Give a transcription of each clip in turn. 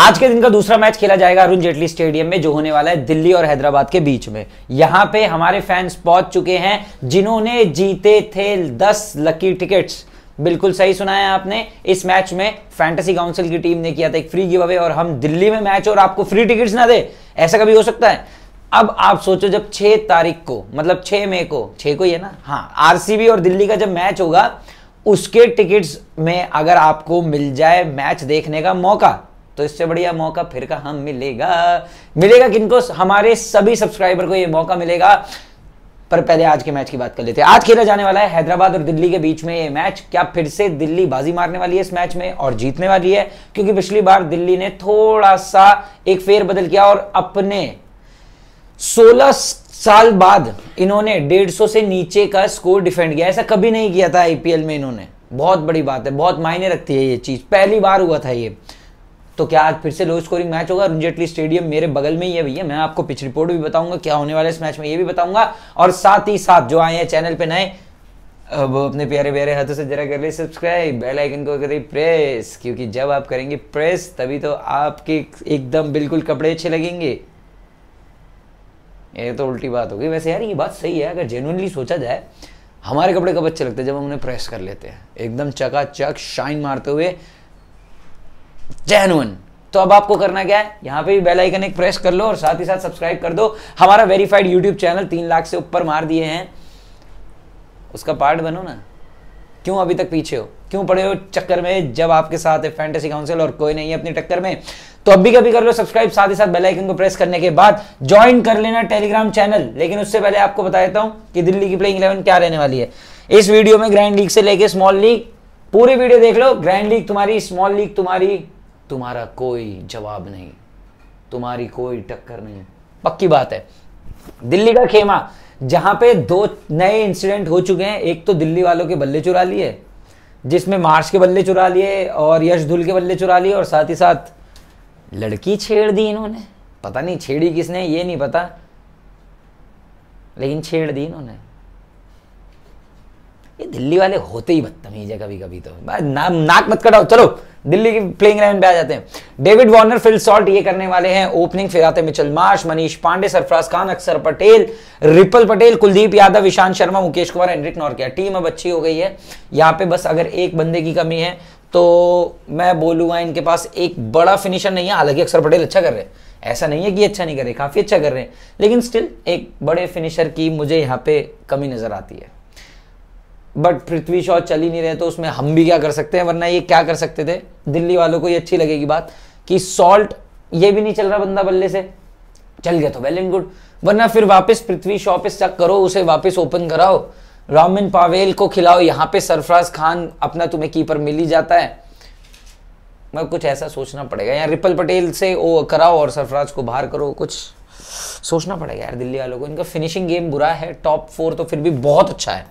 आज के दिन का दूसरा मैच खेला जाएगा अरुण जेटली स्टेडियम में जो होने वाला है दिल्ली और हैदराबाद के बीच में यहां पे हमारे फैंस पहुंच चुके हैं जिन्होंने जीते थे दस लकी टिकट्स बिल्कुल सही सुना है आपने इस मैच में फैंटेसी काउंसिल की टीम ने किया था एक फ्री गिव अवे और हम दिल्ली में मैच और आपको फ्री टिकट्स ना दे ऐसा कभी हो सकता है अब आप सोचो जब 6 तारीख को मतलब 6 मई को 6 को ही है ना हाँ आरसीबी और दिल्ली का जब मैच होगा उसके टिकट्स में अगर आपको मिल जाए मैच देखने का मौका तो इससे बढ़िया मौका फिर का हम मिलेगा मिलेगा किनको हमारे सभी सब्सक्राइबर को ये मौका मिलेगा पर पहले आज के मैच की बात कर लेते हैं आज खेला जाने वाला है हैदराबाद और दिल्ली के बीच में ये मैच क्या फिर से दिल्ली बाजी मारने वाली है इस मैच में और जीतने वाली है क्योंकि पिछली बार दिल्ली ने थोड़ा सा एक फेर बदल किया और अपने 16 साल बाद इन्होंने 150 से नीचे का स्कोर डिफेंड किया ऐसा कभी नहीं किया था आईपीएल में इन्होंने बहुत बड़ी बात है बहुत मायने रखती है ये चीज पहली बार हुआ था ये तो क्या आज फिर से लो स्कोरिंग मैच होगा रुंजेटली स्टेडियम मेरे बगल में ही है भैया मैं आपको पिच रिपोर्ट भी बताऊंगा क्या होने वाला है इस मैच में ये भी बताऊंगा और साथ ही साथ जो आए हैं चैनल पे नए अब अपने प्यारे प्यारे हाथों से जरा कर ले सब्सक्राइब बेल आइकन को कर प्रेस क्योंकि जब आप करेंगे प्रेस तभी तो आपके एकदम बिल्कुल कपड़े अच्छे लगेंगे ये तो उल्टी बात होगी वैसे यार ये बात सही है अगर जेनुअनली सोचा जाए हमारे कपड़े कब अच्छे लगते हैं जब हम उन्हें प्रेस कर लेते हैं एकदम चकाचक शाइन मारते हुए जेनुअन तो अब आपको करना क्या है यहाँ पे भी बेल आइकन एक प्रेस कर लो और साथ ही साथ सब्सक्राइब कर दो हमारा वेरीफाइड यूट्यूब चैनल तीन लाख से ऊपर मार दिए हैं उसका पार्ट बनो ना क्यों अभी तक पीछे हो क्यों पड़े हो चक्कर में जब आपके साथ है फैंटेसी काउंसिल और कोई नहीं है अपनी टक्कर में तो अभी कभी कर लो सब्सक्राइब साथ ही साथ बेल आइकन को प्रेस करने के बाद ज्वाइन कर लेना टेलीग्राम चैनल लेकिन उससे पहले आपको बता देता हूं कि दिल्ली की प्लेइंग इलेवन क्या रहने वाली है इस वीडियो में ग्रैंड लीग से लेके स्मॉल लीग पूरी वीडियो देख लो ग्रैंड लीग तुम्हारी स्मॉल लीग तुम्हारी तुम्हारा कोई जवाब नहीं तुम्हारी कोई टक्कर नहीं पक्की बात है दिल्ली का खेमा जहां पे दो नए इंसिडेंट हो चुके हैं एक तो दिल्ली वालों के बल्ले चुरा लिए जिसमें मार्श के बल्ले चुरा लिए और यश धुल के बल्ले चुरा लिए और साथ ही साथ लड़की छेड़ दी इन्होंने पता नहीं छेड़ी किसने ये नहीं पता लेकिन छेड़ दी इन्होंने ये दिल्ली वाले होते ही बदतमीज है कभी कभी तो नाक मत कटाओ चलो दिल्ली की प्लेइंग इलेवन पे आ जाते हैं डेविड वार्नर फिल सॉल्ट ये करने वाले हैं ओपनिंग फिर आते Mitchell Marsh Manish Pandey Sarfaraz Khan Axar Patel Ripal Patel Kuldeep Yadav Ishant Sharma Mukesh Kumar Anrich Nortje team अब अच्छी हो गई है यहाँ पे बस अगर एक बंदे की कमी है तो मैं बोलूंगा इनके पास एक बड़ा फिनिशर नहीं है हालांकि अक्षर पटेल अच्छा कर रहे हैं ऐसा नहीं है कि अच्छा नहीं कर रहे काफ़ी अच्छा कर रहे हैं लेकिन स्टिल एक बड़े फिनिशर की मुझे यहाँ पे कमी नज़र आती है बट पृथ्वी शॉ चल ही नहीं रहे तो उसमें हम भी क्या कर सकते हैं वरना ये क्या कर सकते थे दिल्ली वालों को ये अच्छी लगेगी बात कि सॉल्ट ये भी नहीं चल रहा बंदा बल्ले से चल गया तो वेल एंड गुड वरना फिर वापस पृथ्वी शॉ पे शक करो उसे वापस ओपन कराओ रामिन पावेल को खिलाओ यहाँ पे सरफराज खान अपना तुम्हें कीपर मिल ही जाता है मैं कुछ ऐसा सोचना पड़ेगा यार रिपल पटेल से ओ कराओ और सरफराज को बाहर करो कुछ सोचना पड़ेगा यार दिल्ली वालों को इनका फिनिशिंग गेम बुरा है टॉप फोर तो फिर भी बहुत अच्छा है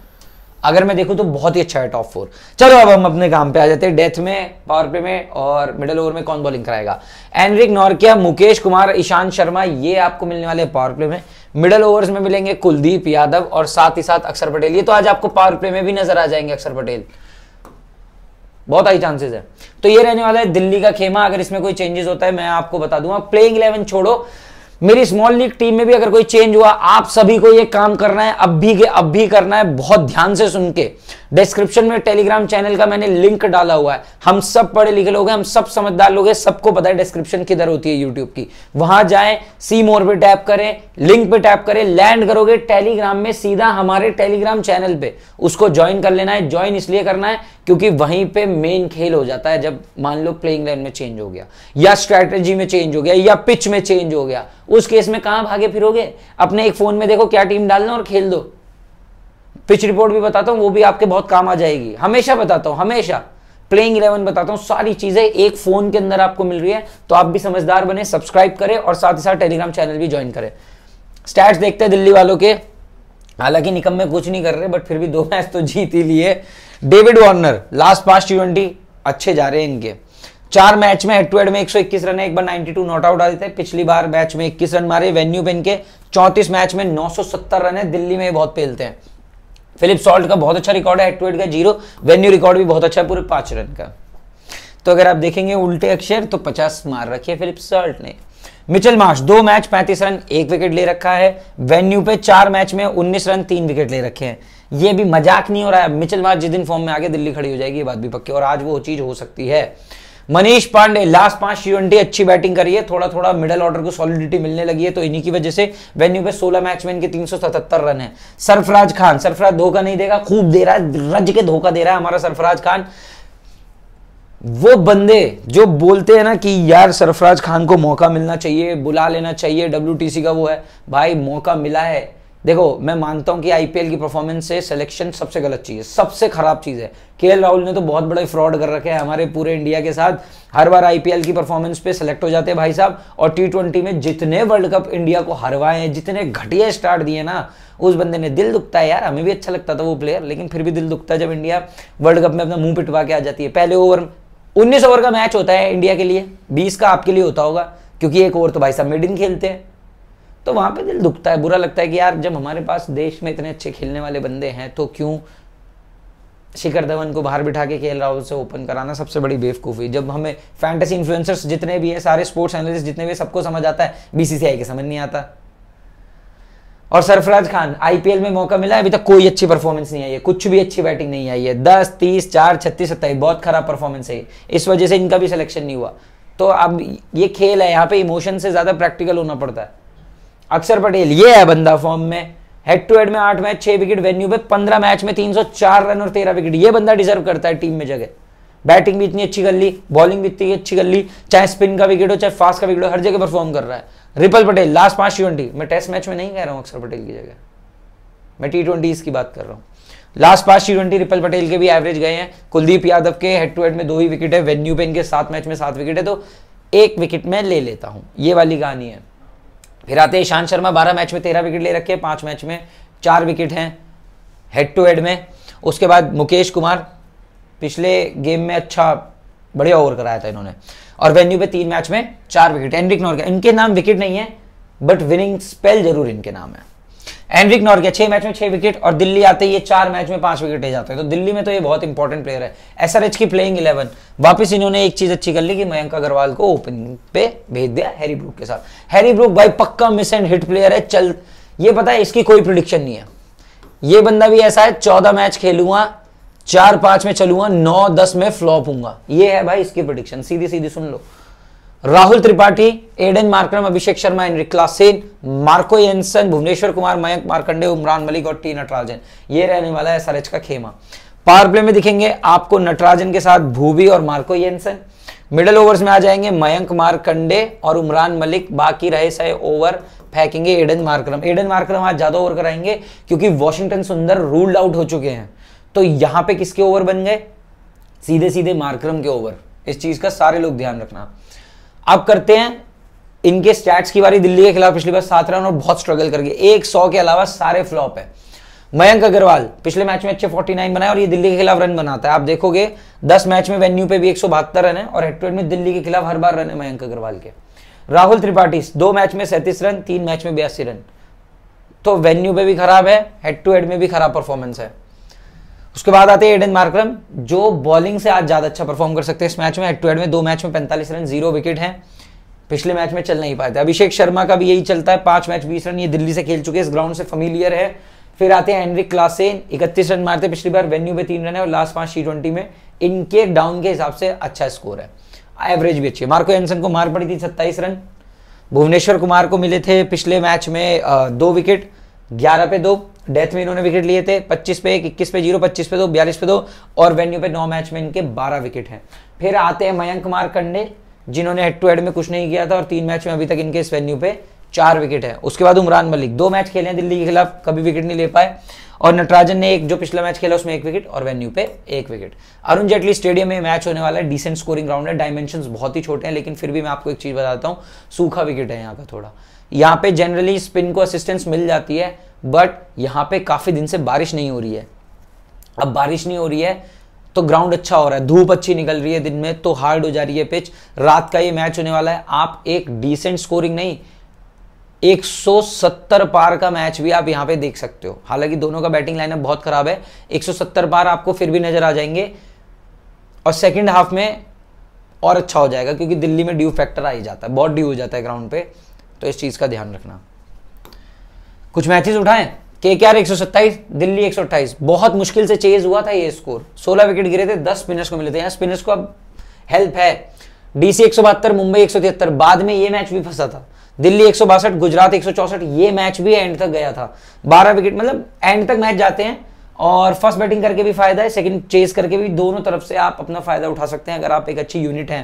अगर मैं देखूं तो बहुत ही अच्छा है टॉप फोर चलो अब हम अपने काम पे आ जाते हैं डेथ में पावर प्ले में और मिडल ओवर में कौन बॉलिंग कराएगा एनरिक नॉर्किया मुकेश कुमार ईशान शर्मा ये आपको मिलने वाले पावर प्ले में मिडल ओवर्स में मिलेंगे कुलदीप यादव और साथ ही साथ अक्षर पटेल ये तो आज आपको पावर प्ले में भी नजर आ जाएंगे अक्षर पटेल बहुत हाई चांसेस है तो ये रहने वाला है दिल्ली का खेमा अगर इसमें कोई चेंजेस होता है मैं आपको बता दूंगा प्लेइंग इलेवन छोड़ो मेरी स्मॉल लीग टीम में भी अगर कोई चेंज हुआ आप सभी को ये काम करना है अब भी के अब भी करना है बहुत ध्यान से सुन के डिस्क्रिप्शन में टेलीग्राम चैनल का मैंने लिंक डाला हुआ है हम सब पढ़े लिखे लोग हैं हम सब समझदार लोग हैं सबको पता है डिस्क्रिप्शन किधर होती है यूट्यूब की वहां जाए सी मोर पे टैप करें लिंक पे टैप करें लैंड करोगे टेलीग्राम में सीधा हमारे टेलीग्राम चैनल पे उसको ज्वाइन कर लेना है ज्वाइन इसलिए करना है क्योंकि वहीं पे मेन खेल हो जाता है जब मान लो प्लेइंग लाइन में चेंज हो गया या स्ट्रैटेजी में चेंज हो गया या पिच में चेंज हो गया उस केस में कहां भागे फिरोगे अपने एक फोन में देखो क्या टीम डालना और खेल दो पिच रिपोर्ट भी बताता हूं वो भी आपके बहुत काम आ जाएगी हमेशा बताता हूं हमेशा प्लेइंग इलेवन बताता हूं सारी चीजें एक फोन के अंदर आपको मिल रही है तो आप भी समझदार बने सब्सक्राइब करें और साथ ही साथ टेलीग्राम चैनल भी ज्वाइन करें स्टैट्स देखते हैं दिल्ली वालों के हालांकि निकम में कुछ नहीं कर रहे बट फिर भी दो मैच तो जीत ही लिए डेविड वार्नर लास्ट पांच टी अच्छे जा रहे हैं इनके चार मैच में हेड टू हेड में 121 रन है एक बार 92 नॉट आउट आ देते हैं पिछली बार मैच में 21 रन मारे वेन्यू बन के 34 मैच में 970 रन है दिल्ली में बहुत पेलते हैं फिलिप सॉल्ट का बहुत अच्छा रिकॉर्ड है हेड टू हेड का जीरो वेन्यू रिकॉर्ड भी बहुत अच्छा है पूरे पांच रन का तो अगर आप देखेंगे उल्टे अक्षर तो पचास मार रखिए फिलिप सॉल्ट ने मिचल मार्श दो मैच पैंतीस रन एक विकेट ले रखा है वेन्यू पे चार मैच में उन्नीस रन तीन विकेट ले रखे हैं ये भी मजाक नहीं हो रहा है मिचल मार्श जिस दिन फॉर्म में आगे दिल्ली खड़ी हो जाएगी ये बात भी पक्की और आज वो चीज हो सकती है मनीष पांडे लास्ट पांच टी अच्छी बैटिंग करी है थोड़ा थोड़ा मिडल ऑर्डर को सॉलिडिटी मिलने लगी है तो इन्हीं की वजह से वेन्यू पे 16 मैच में इनके 377 रन है सरफराज खान सरफराज धोखा नहीं देगा खूब दे रहा है रज के धोखा दे रहा है हमारा सरफराज खान वो बंदे जो बोलते हैं ना कि यार सरफराज खान को मौका मिलना चाहिए बुला लेना चाहिए डब्ल्यू का वो है भाई मौका मिला है देखो मैं मानता हूं कि आईपीएल की परफॉर्मेंस से सिलेक्शन सबसे गलत चीज है सबसे खराब चीज है के राहुल ने तो बहुत बड़ा फ्रॉड कर रखे है हमारे पूरे इंडिया के साथ हर बार आईपीएल की परफॉर्मेंस पे सिलेक्ट हो जाते हैं भाई साहब और टी ट्वेंटी में जितने वर्ल्ड कप इंडिया को हरवाए हैं जितने घटिया स्टार्ट दिए ना उस बंदे ने दिल दुखता है यार हमें भी अच्छा लगता था वो प्लेयर लेकिन फिर भी दिल दुखता है जब इंडिया वर्ल्ड कप में अपना मुंह पिटवा के आ जाती है पहले ओवर उन्नीस ओवर का मैच होता है इंडिया के लिए बीस का आपके लिए होता होगा क्योंकि एक ओवर तो भाई साहब मेड इन खेलते हैं तो वहां पे दिल दुखता है बुरा लगता है कि यार जब हमारे पास देश में इतने अच्छे खेलने वाले बंदे हैं तो क्यों शिखर धवन को बाहर बिठा के खेल राहुल से ओपन कराना सबसे बड़ी बेवकूफ़ी जब हमें फैंटेसी इन्फ्लुएंसर्स जितने भी हैं सारे स्पोर्ट्स एनालिस्ट जितने भी सबको समझ आता है बीसीसीआई के समझ नहीं आता और सरफराज खान आईपीएल में मौका मिला है अभी तक कोई अच्छी परफॉर्मेंस नहीं आई है कुछ भी अच्छी बैटिंग नहीं आई है दस तीस चार छत्तीस सत्ताईस बहुत खराब परफॉर्मेंस है इस वजह से इनका भी सिलेक्शन नहीं हुआ तो अब ये खेल है यहाँ पे इमोशन से ज़्यादा प्रैक्टिकल होना पड़ता है अक्षर पटेल ये है बंदा फॉर्म में हेड टू हेड में आठ मैच छह विकेट वेन्यू पे पंद्रह मैच में तीन सौ चार रन और तेरह विकेट ये बंदा डिजर्व करता है टीम में जगह बैटिंग भी इतनी अच्छी कर ली बॉलिंग भी इतनी अच्छी कर ली चाहे स्पिन का विकेट हो चाहे फास्ट का विकेट हो हर जगह परफॉर्म कर रहा है रिपल पटेल लास्ट पांच ट्वेंटी मैं टेस्ट मैच में नहीं कह रहा हूँ अक्षर पटेल की जगह मैं टी ट्वेंटी की बात कर रहा हूँ लास्ट पांच टी ट्वेंटी रिपल पटेल के भी एवरेज गए हैं कुलदीप यादव के हेड टू हेड में दो ही विकेट है वेन्यू पे इनके सात मैच में सात विकेट है तो एक विकेट मैं ले लेता हूं ये वाली कहानी है फिर आते हैं ईशांत शर्मा बारह मैच में तेरह विकेट ले रखे पांच मैच में चार विकेट हैं हेड टू हेड में उसके बाद मुकेश कुमार पिछले गेम में अच्छा बढ़िया ओवर कराया था इन्होंने और वेन्यू पे तीन मैच में चार विकेट एनरिक नॉर्गे इनके नाम विकेट नहीं है बट विनिंग स्पेल जरूर इनके नाम है एनरिक नॉर्गिया छह मैच में छह विकेट और दिल्ली आते ये चार मैच में पांच विकेट ले जाते हैं तो दिल्ली में तो ये बहुत इंपॉर्टेंट प्लेयर है एच की प्लेइंग इलेवन वापस इन्होंने एक चीज अच्छी कर ली कि मयंक अग्रवाल को ओपनिंग पे भेज दिया हैरी ब्रूक के साथ हैरी ब्रूक भाई पक्का मिस एंड हिट प्लेयर है चल ये पता है इसकी कोई प्रिडिक्शन नहीं है ये बंदा भी ऐसा है चौदह मैच खेलूंगा चार पांच में चलूंगा नौ दस में फ्लॉप हूंगा ये है भाई इसकी प्रोडिक्शन सीधी सीधी सुन लो राहुल त्रिपाठी एडन मार्क्रम अभिषेक शर्मा एनरी सेन मार्को एनसन भुवनेश्वर कुमार मयंक मार्कंडे उमरान मलिक और टी नटराजन ये रहने वाला है सरच का खेमा पावर प्ले में दिखेंगे आपको नटराजन के साथ भूबी और मार्को एनसन मिडल ओवर्स में आ जाएंगे मयंक मार्कंडे और उमरान मलिक बाकी रहे सहे ओवर फेंकेंगे एडन मार्क्रम एडन मार्क्रम आज ज्यादा ओवर कराएंगे क्योंकि वॉशिंगटन सुंदर रूल्ड आउट हो चुके हैं तो यहां पे किसके ओवर बन गए सीधे सीधे मार्क्रम के ओवर इस चीज का सारे लोग ध्यान रखना अब करते हैं इनके स्टैट्स की बारी दिल्ली के खिलाफ पिछली बार सात रन और बहुत स्ट्रगल करके एक सौ के अलावा सारे फ्लॉप है मयंक अग्रवाल पिछले मैच में अच्छे 49 बनाए और ये दिल्ली के खिलाफ रन बनाता है आप देखोगे 10 मैच में वेन्यू पे भी एक रन है और हेड टू हेड में दिल्ली के खिलाफ हर बार रन है मयंक अग्रवाल के राहुल त्रिपाठी दो मैच में सैंतीस रन तीन मैच में बयासी रन तो वेन्यू पे भी खराब है हेड टू हेड में भी खराब परफॉर्मेंस है उसके बाद आते हैं एडन मार्क्रम जो बॉलिंग से आज ज़्यादा अच्छा परफॉर्म कर सकते हैं इस मैच में हेड टू एड में दो मैच में पैंतालीस रन जीरो विकेट हैं पिछले मैच में चल नहीं पाए थे अभिषेक शर्मा का भी यही चलता है पांच मैच बीस रन ये दिल्ली से खेल चुके हैं इस ग्राउंड से फमिलियर है फिर आते हैं एनरिक क्लासेन इकतीस रन मारते पिछली बार वेन्यू पे तीन रन है और लास्ट पांच टी में इनके डाउन के हिसाब से अच्छा स्कोर है एवरेज भी अच्छी है मार्को एनसन को मार पड़ी थी सत्ताईस रन भुवनेश्वर कुमार को मिले थे पिछले मैच में दो विकेट ग्यारह पे दो डेथ में इन्होंने विकेट लिए थे पच्चीस पे एक इक्कीस पे जीरो पच्चीस पे दो बयालीस पे दो और वेन्यू पे नौ मैच में इनके बारह विकेट हैं फिर आते हैं मयंक कुमार कंडे जिन्होंने हेड टू हेड में कुछ नहीं किया था और तीन मैच में अभी तक इनके इस वेन्यू पे चार विकेट है उसके बाद उमरान मलिक दो मैच खेले हैं दिल्ली के खिलाफ कभी विकेट नहीं ले पाए और नटराजन ने एक जो पिछला मैच खेला उसमें एक विकेट और वेन्यू पे एक विकेट अरुण जेटली स्टेडियम में मैच होने वाला है डिसेंट स्कोरिंग ग्राउंड है डायमेंशन बहुत ही छोटे हैं लेकिन फिर भी मैं आपको एक चीज़ बताता हूँ सूखा विकेट है यहाँ का थोड़ा यहाँ पे जनरली स्पिन को असिस्टेंस मिल जाती है बट यहाँ पे काफ़ी दिन से बारिश नहीं हो रही है अब बारिश नहीं हो रही है तो ग्राउंड अच्छा हो रहा है धूप अच्छी निकल रही है दिन में तो हार्ड हो जा रही है पिच रात का ये मैच होने वाला है आप एक डिसेंट स्कोरिंग नहीं 170 पार का मैच भी आप यहां पे देख सकते हो हालांकि दोनों का बैटिंग लाइनअप बहुत खराब है 170 पार आपको फिर भी नजर आ जाएंगे और सेकेंड हाफ में और अच्छा हो जाएगा क्योंकि दिल्ली में ड्यू फैक्टर आ ही जाता है बहुत ड्यू हो जाता है ग्राउंड पे तो इस चीज़ का ध्यान रखना कुछ मैचेस उठाएं के के आर एक दिल्ली एक बहुत मुश्किल से चेज हुआ था ये स्कोर 16 विकेट गिरे थे 10 स्पिनर्स को मिले थे यहाँ स्पिनर्स को अब हेल्प है डीसी एक मुंबई एक बाद में ये मैच भी फंसा था दिल्ली एक गुजरात एक ये मैच भी एंड तक गया था बारह विकेट मतलब एंड तक मैच जाते हैं और फर्स्ट बैटिंग करके भी फायदा है सेकंड चेज करके भी दोनों तरफ से आप अपना फायदा उठा सकते हैं अगर आप एक अच्छी यूनिट हैं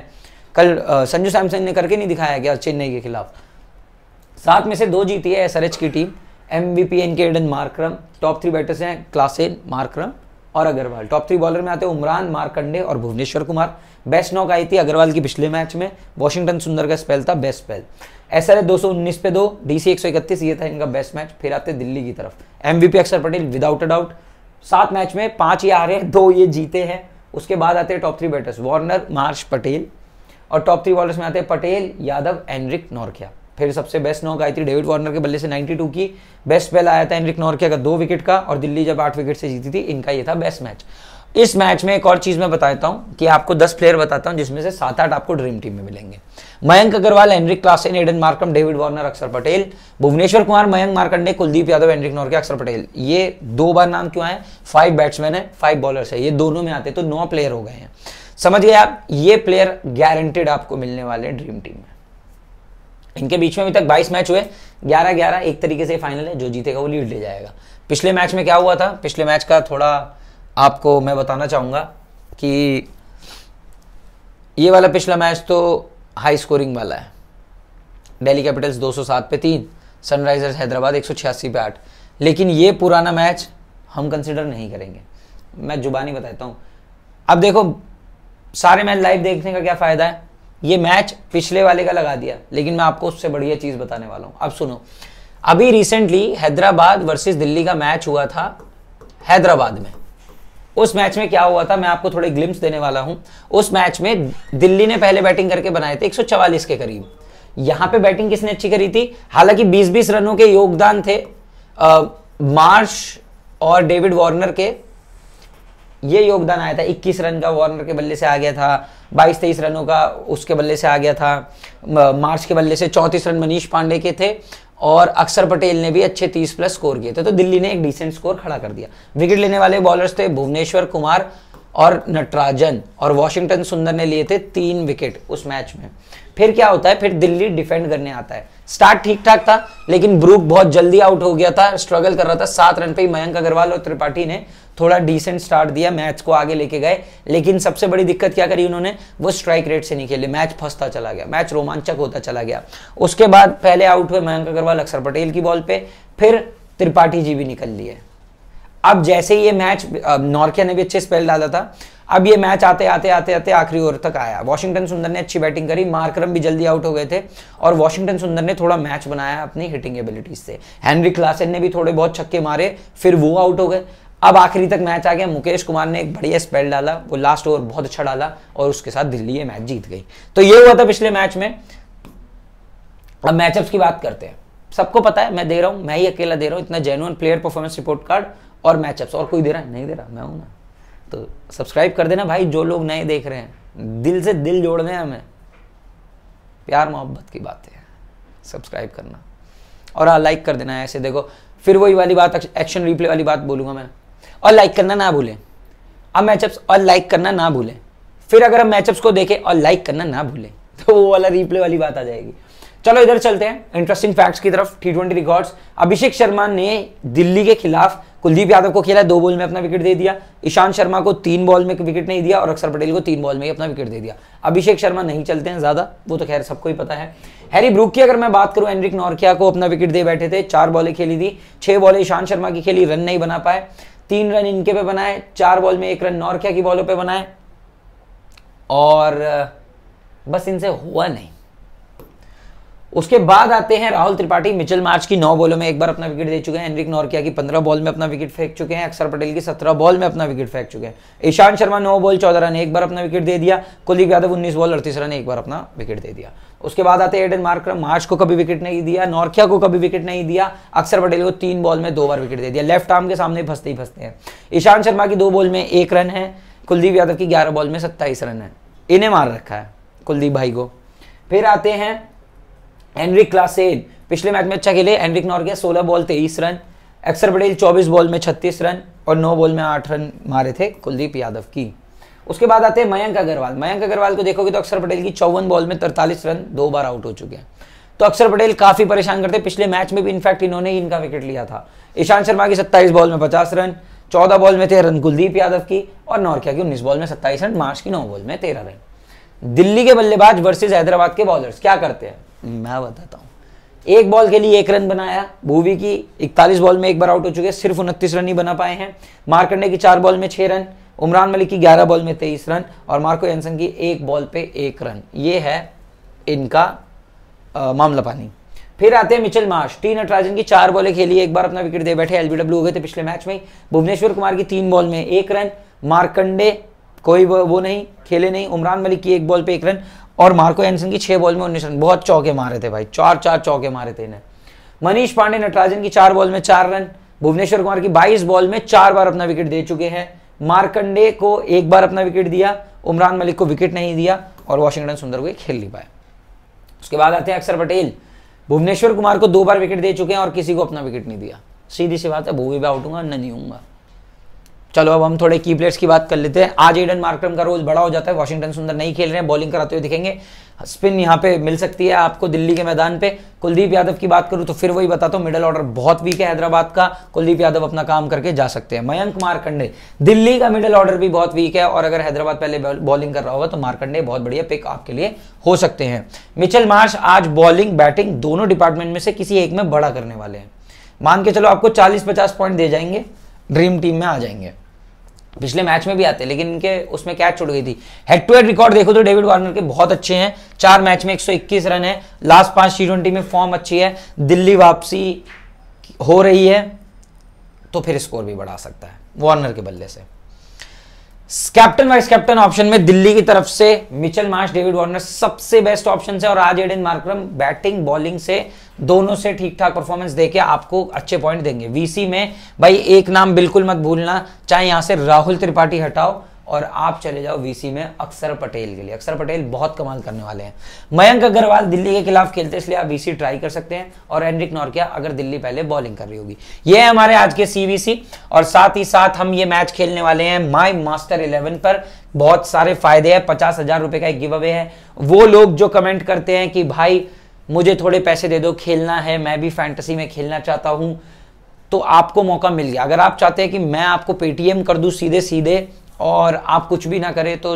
कल संजू सैमसन ने करके नहीं दिखाया गया चेन्नई के खिलाफ सात में से दो जीती है एसआरएच की टीम एम वी पी एन के Aiden Markram top three batters हैं क्लासेन मार्क्रम और अग्रवाल टॉप थ्री बॉलर में आते हैं उमरान मार्कंडे और भुवनेश्वर कुमार बेस्ट नॉक आई थी अग्रवाल की पिछले मैच में वॉशिंगटन सुंदर का स्पेल था बेस्ट स्पेल एस आर दो सौ उन्नीस पे दो डी सी एक सौ इकतीस ये था इनका बेस्ट मैच फिर आते दिल्ली की तरफ M V P Axar Patel without a doubt सात मैच में पांच ये आ रहे हैं दो ये जीते हैं उसके बाद आते हैं top three batters Warner Marsh Patel और टॉप थ्री बॉलर्स में आते हैं पटेल यादव एनरिक नौरखिया फिर सबसे बेस्ट नॉक आई थी डेविड वार्नर के बल्ले से 92 की बेस्ट बॉल आया था एनरिक नॉर्किया का दो विकेट का और दिल्ली जब आठ विकेट से जीती थी इनका ये था बेस्ट मैच इस मैच में एक और चीज़ मैं बताता हूँ कि आपको दस प्लेयर बताता हूँ जिसमें से सात आठ आपको ड्रीम टीम में मिलेंगे Mayank Agarwal Anrich Klaasen Aiden Markram David Warner Axar Patel Bhuvneshwar Kumar Mayank Markande Kuldeep Yadav Anrich Nortje Axar Patel ये दो बार नाम क्यों आए फाइव बैट्समैन है फाइव बॉलर्स है ये दोनों में आते तो नौ प्लेयर हो गए हैं समझ गए आप ये प्लेयर गारंटेड आपको मिलने वाले हैं ड्रीम टीम में इनके बीच में अभी तक 22 मैच हुए 11 11 एक तरीके से फाइनल है जो जीतेगा वो लीड ले जाएगा पिछले मैच में क्या हुआ था पिछले मैच का थोड़ा आपको मैं बताना चाहूँगा कि ये वाला पिछला मैच तो हाई स्कोरिंग वाला है डेली कैपिटल्स 207 पे तीन सनराइजर्स हैदराबाद एक पे आठ लेकिन ये पुराना मैच हम कंसिडर नहीं करेंगे मैं जुबानी बताता हूँ अब देखो सारे मैच लाइव देखने का क्या फ़ायदा है ये मैच पिछले वाले का लगा दिया लेकिन मैं आपको उससे बढ़िया चीज़ बताने वाला हूं अब सुनो अभी रिसेंटली हैदराबाद वर्सेस दिल्ली का मैच हुआ था हैदराबाद में उस मैच में क्या हुआ था मैं आपको थोड़े ग्लिम्स देने वाला हूं उस मैच में दिल्ली ने पहले बैटिंग करके बनाए थे 144 के करीब यहां पे बैटिंग किसने अच्छी करी थी हालांकि 20-20 रनों के योगदान थे आ, मार्श और डेविड वार्नर के ये योगदान आया था 21 रन का वार्नर के बल्ले से आ गया था 22 तेईस रनों का उसके बल्ले से आ गया था मार्च के बल्ले से 34 रन मनीष पांडे के थे और अक्षर पटेल ने भी अच्छे 30 प्लस स्कोर किए थे तो दिल्ली ने एक डिसेंट स्कोर खड़ा कर दिया विकेट लेने वाले बॉलर्स थे भुवनेश्वर कुमार और नटराजन और वॉशिंगटन सुंदर ने लिए थे तीन विकेट उस मैच में फिर क्या होता है फिर दिल्ली डिफेंड करने आता है स्टार्ट ठीक ठाक था लेकिन ब्रूक बहुत जल्दी आउट हो गया था स्ट्रगल कर रहा था सात रन पे ही मयंक अग्रवाल और त्रिपाठी ने थोड़ा डिसेंट स्टार्ट दिया मैच को आगे लेके गए लेकिन सबसे बड़ी दिक्कत क्या करी उन्होंने वो स्ट्राइक रेट से नहीं खेले मैच फंसता चला गया मैच रोमांचक होता चला गया उसके बाद पहले आउट हुए मयंक अग्रवाल अक्षर पटेल की बॉल पे फिर त्रिपाठी जी भी निकल लिए अब जैसे ही ये मैच नॉर्किया ने भी अच्छे स्पेल डाला था अब ये मैच आते आते आते आते आखिरी ओवर तक आया वॉशिंगटन सुंदर ने अच्छी बैटिंग करी मार्करम भी जल्दी आउट हो गए थे और वॉशिंगटन सुंदर ने थोड़ा मैच बनाया अपनी हिटिंग एबिलिटीज से हेनरी क्लासन ने भी थोड़े बहुत छक्के मारे फिर वो आउट हो गए अब आखिरी तक मैच आ गया मुकेश कुमार ने एक बढ़िया स्पेल डाला वो लास्ट ओवर बहुत अच्छा डाला और उसके साथ दिल्ली ये मैच जीत गई तो ये हुआ था पिछले मैच में अब मैचअप्स की बात करते हैं सबको पता है मैं दे रहा हूं मैं ही अकेला दे रहा हूं इतना genuine player performance report card और मैचअप्स और कोई दे रहा है नहीं दे रहा मैं हूँ ना तो सब्सक्राइब कर देना भाई जो लोग नए देख रहे हैं दिल से दिल जोड़ने हैं हमें प्यार मोहब्बत की बात है सब्सक्राइब करना और हाँ लाइक कर देना ऐसे देखो फिर वही वाली बात एक्शन रिप्ले वाली बात बोलूँगा मैं और लाइक करना ना भूलें अब मैचअप्स और लाइक करना ना भूलें फिर अगर हम मैचअप्स को देखें और लाइक करना ना भूलें तो वो वाला रिप्ले वाली बात आ जाएगी चलो इधर चलते हैं इंटरेस्टिंग फैक्ट्स की तरफ T twenty records Abhishek Sharma ने दिल्ली के खिलाफ कुलदीप यादव को खेला दो बॉल में अपना विकेट दे दिया ईशान शर्मा को तीन बॉल में विकेट नहीं दिया और अक्षर पटेल को तीन बॉल में ही अपना विकेट दे दिया अभिषेक शर्मा नहीं चलते हैं ज़्यादा वो तो खैर सबको ही पता है हैरी ब्रूक की अगर मैं बात करूँ एनरिक नॉर्किया को अपना विकेट दे बैठे थे चार बॉलें खेली थी छह बॉलें ईशांत शर्मा की खेली रन नहीं बना पाए तीन रन इनके पे बनाए चार बॉल में एक रन नॉर्किया की बॉलों पर बनाए और बस इनसे हुआ नहीं उसके बाद आते हैं राहुल त्रिपाठी मिचल मार्च की नौ बॉलों में एक बार अपना विकेट दे चुके हैं एनरिक नौरकिया की पंद्रह बॉल में अपना विकेट फेंक चुके हैं अक्षर पटेल की सत्रह बॉल में अपना विकेट फेंक चुके हैं ईशांत शर्मा नौ बॉल चौदह रन एक बार अपना विकेट दे दिया कुलदीप यादव उन्नीस बॉल अड़तीस रन एक बार अपना विकेट दे दिया उसके बाद आते हैं एडन मार्क्रम मार्च को कभी विकेट नहीं दिया नौरकिया को कभी विकेट नहीं दिया अक्षर पटेल को तीन बॉल में दो बार विकेट दे दिया लेफ्ट आर्म के सामने फंसते ही फंसते हैं ईशांत शर्मा की दो बॉल में एक रन है कुलदीप यादव की ग्यारह बॉल में सत्ताईस रन है इन्हें मार रखा है कुलदीप भाई को फिर आते हैं एनरिक क्लासेन पिछले मैच में अच्छा खेले एनरिक नॉर्गे सोलह बॉल तेईस रन अक्सर पटेल चौबीस बॉल में छत्तीस रन और नौ बॉल में आठ रन मारे थे कुलदीप यादव की उसके बाद आते हैं मयंक अग्रवाल मयंक अग्रवाल को देखोगे तो अक्षर पटेल की चौवन बॉल में तरतालीस रन दो बार आउट हो चुके हैं तो अक्षर पटेल काफी परेशान करते पिछले मैच में भी इनफैक्ट इन्होंने ही इनका विकेट लिया था ईशांत शर्मा की सत्ताईस बॉल में पचास रन चौदह बॉल में थे रन कुलदीप यादव की और नॉर्किया की उन्नीस बॉल में सत्ताईस रन मार्च की नौ बॉल में तेरह रन दिल्ली के बल्लेबाज वर्सेज हैदराबाद के बॉलर्स क्या करते हैं मैं बताता हूँ एक बॉल के लिए एक रन बनाया भूवी की इकतालीस बॉल में एक बार आउट हो चुके सिर्फ उनतीस रन ही बना पाए हैं मार्कंडे की चार बॉल में छह रन उमरान मलिक की ग्यारह बॉल में तेईस रन और मार्को एनसन की एक बॉल पे एक रन ये है इनका आ, मामला पानी फिर आते हैं मिचल मार्श टी नटराजन की चार बॉलें खेली एक बार अपना विकेट दे बैठे एलबीडब्ल्यू हो गए थे पिछले मैच में भुवनेश्वर कुमार की तीन बॉल में एक रन मार्कंडे कोई वो नहीं खेले नहीं उमरान मलिक की एक बॉल पे एक रन और मार्को एनसन की छह बॉल में उन्नीस रन बहुत चौके मारे थे भाई चार चार चौके मारे थे इन्हें मनीष पांडे नटराजन की चार बॉल में चार रन भुवनेश्वर कुमार की बाईस बॉल में चार बार अपना विकेट दे चुके हैं मार्कंडे को एक बार अपना विकेट दिया उमरान मलिक को विकेट नहीं दिया और वॉशिंगटन सुंदर को खेल नहीं पाया उसके बाद आते हैं अक्षर पटेल भुवनेश्वर कुमार को दो बार विकेट दे चुके हैं और किसी को अपना विकेट नहीं दिया सीधी सी बात है भूवी भी आउट हूँ न नहीं हूँगा चलो अब हम थोड़े की प्लेयर्स की बात कर लेते हैं आज एडन मार्क्रम का रोज बड़ा हो जाता है वॉशिंगटन सुंदर नहीं खेल रहे हैं बॉलिंग कराते हुए दिखेंगे स्पिन यहाँ पे मिल सकती है आपको दिल्ली के मैदान पे कुलदीप यादव की बात करूँ तो फिर वही बताता हूँ मिडल ऑर्डर बहुत वीक है हैदराबाद का कुलदीप यादव अपना काम करके जा सकते हैं मयंक मारकंडे दिल्ली का मिडल ऑर्डर भी बहुत वीक है और अगर हैदराबाद पहले बॉलिंग कर रहा होगा तो मारकंडे बहुत बढ़िया पिक आपके लिए हो सकते हैं मिचल मार्श आज बॉलिंग बैटिंग दोनों डिपार्टमेंट में से किसी एक में बड़ा करने वाले हैं मान के चलो आपको चालीस पचास पॉइंट दे जाएंगे ड्रीम टीम में आ जाएंगे पिछले मैच में भी आते लेकिन इनके उसमें कैच छुट गई थी हेड टू हेड रिकॉर्ड देखो तो डेविड वार्नर के बहुत अच्छे हैं चार मैच में 121 रन है लास्ट पांच टी ट्वेंटी में फॉर्म अच्छी है दिल्ली वापसी हो रही है तो फिर स्कोर भी बढ़ा सकता है वार्नर के बल्ले से कैप्टन वाइस कैप्टन ऑप्शन में दिल्ली की तरफ से मिचल मार्श डेविड वार्नर सबसे बेस्ट ऑप्शन है और आज एडिन मार्क्रम बैटिंग बॉलिंग से दोनों से ठीक ठाक परफॉर्मेंस देके आपको अच्छे पॉइंट देंगे वीसी में भाई एक नाम बिल्कुल मत भूलना चाहे यहां से राहुल त्रिपाठी हटाओ और आप चले जाओ वीसी में अक्षर पटेल के लिए अक्षर पटेल बहुत कमाल करने वाले हैं मयंक अग्रवाल दिल्ली के खिलाफ खेलते हैं इसलिए आप वीसी ट्राई कर सकते हैं और एनरिक नॉर्किया अगर दिल्ली पहले बॉलिंग कर रही होगी ये है हमारे आज के सीवीसी और साथ ही साथ हम ये मैच खेलने वाले हैं माई मास्टर इलेवन पर बहुत सारे फायदे हैं पचास हजार रुपए का एक गिव अवे है वो लोग जो कमेंट करते हैं कि भाई मुझे थोड़े पैसे दे दो खेलना है मैं भी फैंटसी में खेलना चाहता हूँ तो आपको मौका मिल गया अगर आप चाहते हैं कि मैं आपको पेटीएम कर दूँ सीधे सीधे और आप कुछ भी ना करें तो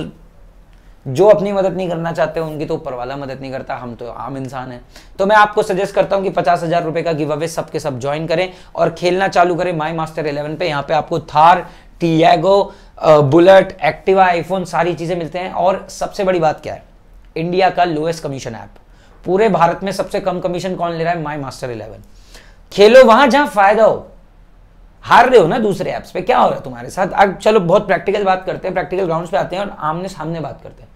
जो अपनी मदद नहीं करना चाहते उनकी तो ऊपर वाला मदद नहीं करता हम तो आम इंसान हैं तो मैं आपको सजेस्ट करता हूं कि पचास हजार रुपये का गिव अवे सब सब ज्वाइन करें और खेलना चालू करें माई मास्टर इलेवन पे यहाँ पे आपको Thar Tiago Bullet Activa iPhone सारी चीज़ें मिलते हैं और सबसे बड़ी बात क्या है इंडिया का लोएस्ट कमीशन ऐप पूरे भारत में सबसे कम कमीशन कौन ले रहा है माई मास्टर इलेवन खेलो वहां जहां फायदा हो हार रहे हो ना दूसरे ऐप्स पे क्या हो रहा है तुम्हारे साथ अब चलो बहुत प्रैक्टिकल बात करते हैं प्रैक्टिकल ग्राउंड्स पे आते हैं और आमने सामने बात करते हैं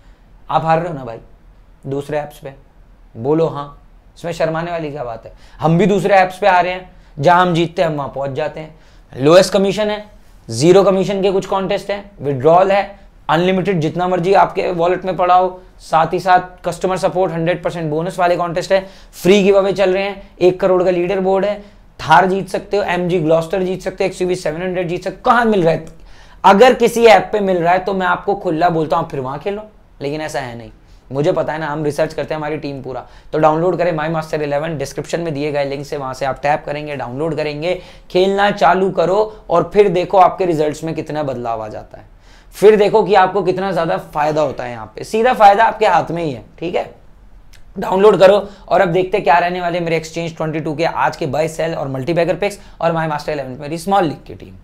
आप हार रहे हो ना भाई दूसरे ऐप्स पे बोलो हाँ इसमें शर्माने वाली क्या बात है हम भी दूसरे ऐप्स पे आ रहे हैं जहां हम जीतते हैं हम वहां पहुंच जाते हैं लोएस्ट कमीशन है जीरो कमीशन के कुछ कॉन्टेस्ट है विड्रॉल है अनलिमिटेड जितना मर्जी आपके वॉलेट में पड़ा हो साथ ही साथ कस्टमर सपोर्ट 100 परसेंट बोनस वाले कॉन्टेस्ट है फ्री गिव अवे चल रहे हैं एक करोड़ का लीडर बोर्ड है थार जीत सकते हो एम जी ग्लॉस्टर जीत सकते हो एक्सयूवी सेवन हंड्रेड जीत सकते कहाँ मिल रहा है अगर किसी ऐप पे मिल रहा है तो मैं आपको खुला बोलता हूँ फिर वहाँ खेलो लेकिन ऐसा है नहीं मुझे पता है ना हम रिसर्च करते हैं हमारी टीम पूरा तो डाउनलोड करें माई मास्टर इलेवन डिस्क्रिप्शन में दिए गए लिंक से वहाँ से आप टैप करेंगे डाउनलोड करेंगे खेलना चालू करो और फिर देखो आपके रिजल्ट्स में कितना बदलाव आ जाता है फिर देखो कि आपको कितना ज़्यादा फायदा होता है यहाँ पे सीधा फायदा आपके हाथ में ही है ठीक है डाउनलोड करो और अब देखते क्या रहने वाले मेरे एक्सचेंज 22 के आज के बाई सेल और मल्टीबैगर पिक्स और माय मास्टर इलेवन मेरी स्मॉल लीग की टीम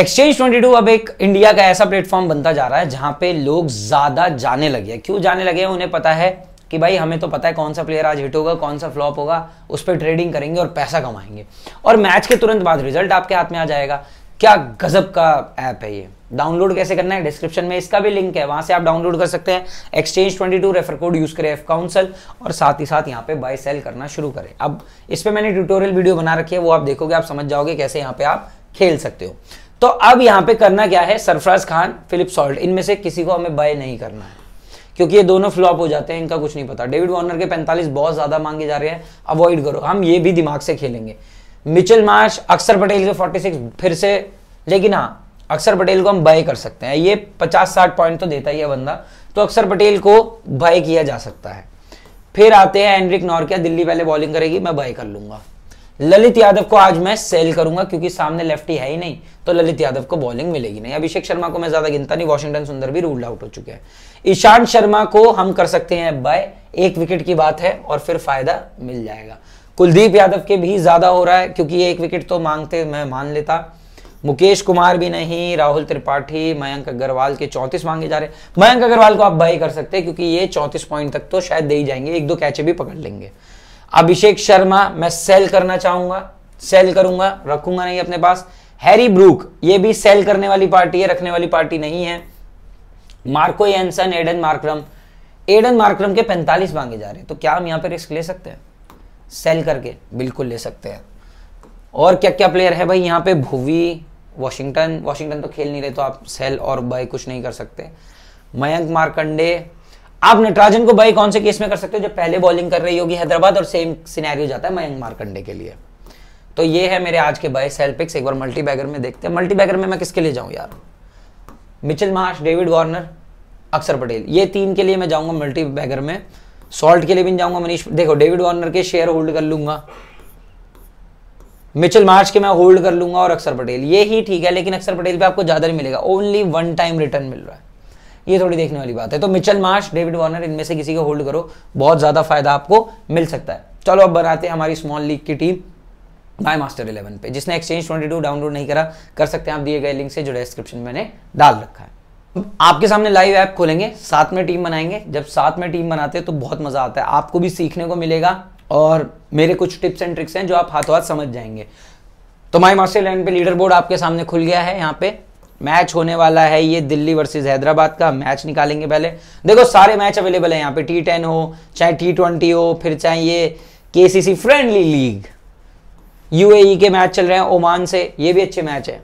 एक्सचेंज 22 अब एक इंडिया का ऐसा प्लेटफॉर्म बनता जा रहा है जहां पे लोग ज्यादा जाने लगे हैं क्यों जाने लगे उन्हें पता है कि भाई हमें तो पता है कौन सा प्लेयर आज हिट होगा कौन सा फ्लॉप होगा उस पर ट्रेडिंग करेंगे और पैसा कमाएंगे और मैच के तुरंत बाद रिजल्ट आपके हाथ में आ जाएगा क्या गजब का ऐप है ये डाउनलोड कैसे करना है डिस्क्रिप्शन में इसका भी लिंक है वहां से आप डाउनलोड कर सकते हैं एक्सचेंज 22 रेफर कोड यूज करें एफ काउंसल और साथ ही साथ यहाँ पे बाय सेल करना शुरू करें अब इस पर मैंने ट्यूटोरियल वीडियो बना रखी है वो आप देखोगे आप समझ जाओगे कैसे यहाँ पे आप खेल सकते हो तो अब यहाँ पे करना क्या है सरफराज खान फिलिप सॉल्ट इनमें से किसी को हमें बाय नहीं करना है क्योंकि ये दोनों फ्लॉप हो जाते हैं इनका कुछ नहीं पता डेविड वार्नर के पैंतालीस बहुत ज्यादा मांगे जा रहे हैं अवॉइड करो हम ये भी दिमाग से खेलेंगे मिचल मार्श अक्षर पटेल के 46 फिर से लेकिन हाँ अक्षर पटेल को हम बाय कर सकते हैं ये 50-60 पॉइंट तो देता ही है बंदा तो अक्षर पटेल को बाय किया जा सकता है फिर आते हैं एंड्रिक नॉर्किया दिल्ली पहले बॉलिंग करेगी मैं बाय कर लूंगा ललित यादव को आज मैं सेल करूंगा क्योंकि सामने लेफ्टी है ही नहीं तो ललित यादव को बॉलिंग मिलेगी नहीं अभिषेक शर्मा को मैं ज्यादा गिनता नहीं वॉशिंगटन सुंदर भी रूल्ड आउट हो चुके हैं ईशांत शर्मा को हम कर सकते हैं बाय एक विकेट की बात है और फिर फायदा मिल जाएगा कुलदीप यादव के भी ज़्यादा हो रहा है क्योंकि ये एक विकेट तो मांगते मैं मान लेता मुकेश कुमार भी नहीं राहुल त्रिपाठी मयंक अग्रवाल के चौंतीस मांगे जा रहे मयंक अग्रवाल को आप बाई कर सकते हैं क्योंकि ये चौंतीस पॉइंट तक तो शायद दे ही जाएंगे एक दो कैचे भी पकड़ लेंगे अभिषेक शर्मा मैं सेल करना चाहूंगा सेल करूंगा रखूंगा नहीं अपने पास हैरी ब्रूक ये भी सेल करने वाली पार्टी है रखने वाली पार्टी नहीं है Marco Jansen Aiden Markram Aiden Markram के 45 मांगे जा रहे हैं तो क्या हम यहां पर रिस्क ले सकते हैं सेल करके बिल्कुल ले सकते हैं और क्या क्या प्लेयर है भाई यहाँ पे भूवी वॉशिंगटन वॉशिंगटन तो खेल नहीं रहे तो आप सेल और बाय कुछ नहीं कर सकते मयंक मार्कंडे आप नटराजन को बाई कौन से केस में कर सकते हो जब पहले बॉलिंग कर रही होगी हैदराबाद और सेम सिनेरियो जाता है मयंक मार्कंडे के लिए तो ये है मेरे आज के बाय सेल पिक्स एक बार मल्टी बैगर में देखते हैं मल्टी बैगर में मैं किसके लिए जाऊं यार Mitchell Marsh David Warner Axar Patel ये तीन के लिए मैं जाऊँगा मल्टी बैगर में सॉल्ट के लिए भी जाऊंगा मनीष देखो डेविड वार्नर के शेयर होल्ड कर लूंगा मिचल मार्च के मैं होल्ड कर लूंगा और अक्षर पटेल ये ही ठीक है लेकिन अक्षर पटेल पे आपको ज्यादा नहीं मिलेगा ओनली वन टाइम रिटर्न मिल रहा है ये थोड़ी देखने वाली बात है तो मिचल मार्च डेविड वार्नर इनमें से किसी को होल्ड करो बहुत ज्यादा फायदा आपको मिल सकता है चलो अब बनाते हैं हमारी स्मॉल लीग की टीम माई मास्टर इलेवन पे जिसने एक्सचेंज ट्वेंटी टू डाउनलोड नहीं करा कर सकते हैं आप दिए गए लिंक से जो डिस्क्रिप्शन मैंने डाल रखा है आपके सामने लाइव ऐप खोलेंगे साथ में टीम बनाएंगे जब साथ में टीम बनाते हैं तो बहुत मजा आता है आपको भी सीखने को मिलेगा और मेरे कुछ टिप्स एंड ट्रिक्स हैं जो आप हाथों हाथ समझ जाएंगे तो माई मास्टर लैंड पे लीडर बोर्ड आपके सामने खुल गया है यहाँ पे मैच होने वाला है ये दिल्ली वर्सेज हैदराबाद का मैच निकालेंगे पहले देखो सारे मैच अवेलेबल है यहाँ पे टी टेन हो चाहे टी ट्वेंटी हो फिर चाहे ये e के C C friendly league UAE के मैच चल रहे हैं ओमान से ये भी अच्छे मैच है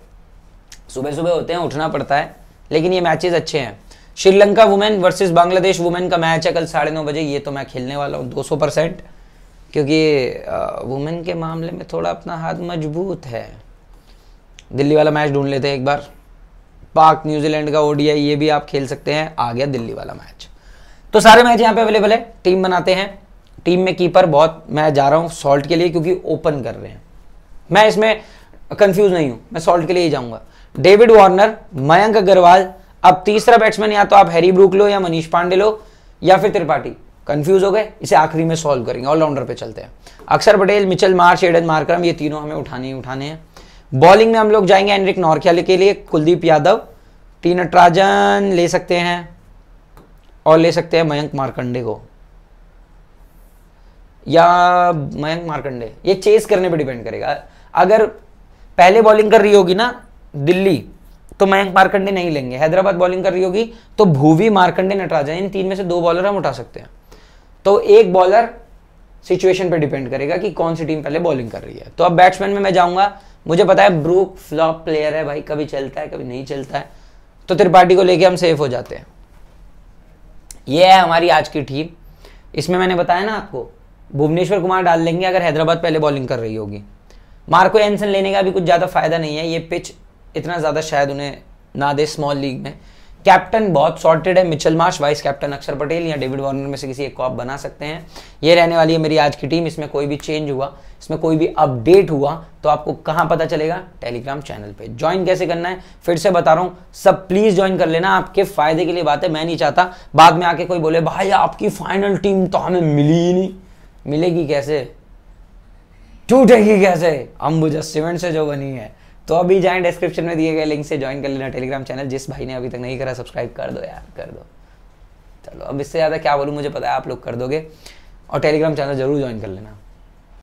सुबह सुबह होते हैं उठना पड़ता है लेकिन ये मैचेस अच्छे हैं Sri Lanka women versus Bangladesh women का मैच है कल साढ़े नौ बजे ये तो मैं खेलने वाला हूँ सौ परसेंट क्योंकि वुमेन के मामले में थोड़ा अपना हाथ मजबूत है दिल्ली वाला मैच ढूंढ लेते हैं एक बार पाक न्यूजीलैंड का ओडीआई ये भी आप खेल सकते हैं आ गया दिल्ली वाला मैच तो सारे मैच यहाँ पे अवेलेबल है टीम बनाते हैं टीम में कीपर बहुत मैं जा रहा हूँ सॉल्ट के लिए क्योंकि ओपन कर रहे हैं मैं इसमें कंफ्यूज नहीं हूँ मैं सॉल्ट के लिए ही जाऊँगा डेविड वार्नर मयंक अग्रवाल अब तीसरा बैट्समैन या तो आप हैरी ब्रूक लो या मनीष पांडे लो या फिर त्रिपाठी कंफ्यूज हो गए इसे आखिरी में सॉल्व करेंगे ऑलराउंडर पे चलते हैं Axar Patel Mitchell Marsh Aiden Markram ये तीनों हमें उठाने ही उठाने हैं बॉलिंग में हम लोग जाएंगे एनरिक नौरख्याल के लिए कुलदीप यादव टी नटराजन ले सकते हैं और ले सकते हैं मयंक मार्कंडे को या मयंक मार्कंडे ये चेस करने पर डिपेंड करेगा अगर पहले बॉलिंग कर रही होगी ना दिल्ली तो मयंक मार्कंडे नहीं लेंगे हैदराबाद बॉलिंग कर रही होगी तो भूवी मार्कंडे नटराजन इन तीन में से दो बॉलर हम उठा सकते हैं तो एक बॉलर सिचुएशन पे डिपेंड करेगा कि कौन सी टीम पहले बॉलिंग कर रही है तो अब बैट्समैन में मैं जाऊंगा मुझे पता है ब्रूक फ्लॉप प्लेयर है भाई कभी चलता है कभी नहीं चलता है तो त्रिपाठी को लेके हम सेफ हो जाते हैं ये है हमारी आज की टीम इसमें मैंने बताया ना आपको भुवनेश्वर कुमार डाल लेंगे अगर हैदराबाद पहले बॉलिंग कर रही होगी मार्को एनसन लेने का भी कुछ ज़्यादा फायदा नहीं है ये पिच इतना ज़्यादा शायद उन्हें ना दे स्मॉल लीग में कैप्टन बहुत सॉर्टेड है Mitchell Marsh vice captain Axar Patel या डेविड वार्नर में से किसी एक को आप बना सकते हैं ये रहने वाली है मेरी आज की टीम इसमें कोई भी चेंज हुआ इसमें कोई भी अपडेट हुआ तो आपको कहाँ पता चलेगा टेलीग्राम चैनल पे ज्वाइन कैसे करना है फिर से बता रहा हूँ सब प्लीज़ ज्वाइन कर लेना आपके फायदे के लिए बात है मैं नहीं चाहता बाद में आके कोई बोले भाई आपकी फाइनल टीम तो हमें मिली ही नहीं मिलेगी कैसे टूटेगी कैसे अंबुजा सीमेंट से जो बनी है तो अभी जाए डिस्क्रिप्शन में दिए गए लिंक से ज्वाइन कर लेना टेलीग्राम चैनल जिस भाई ने अभी तक नहीं करा सब्सक्राइब कर दो यार कर दो चलो अब इससे ज़्यादा क्या बोलूँ मुझे पता है आप लोग कर दोगे और टेलीग्राम चैनल जरूर ज्वाइन कर लेना